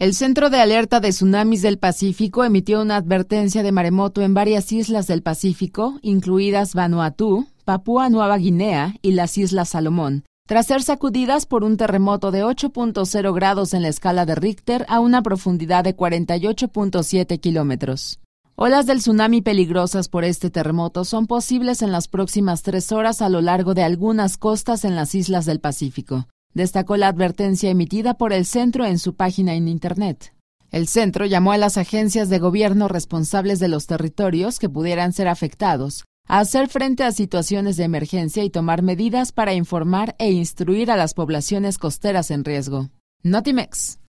El Centro de Alerta de Tsunamis del Pacífico emitió una advertencia de maremoto en varias islas del Pacífico, incluidas Vanuatu, Papúa Nueva Guinea y las Islas Salomón, tras ser sacudidas por un terremoto de 8.0 grados en la escala de Richter a una profundidad de 48.7 kilómetros. Olas del tsunami peligrosas por este terremoto son posibles en las próximas tres horas a lo largo de algunas costas en las islas del Pacífico. Destacó la advertencia emitida por el centro en su página en Internet. El centro llamó a las agencias de gobierno responsables de los territorios que pudieran ser afectados a hacer frente a situaciones de emergencia y tomar medidas para informar e instruir a las poblaciones costeras en riesgo. Notimex.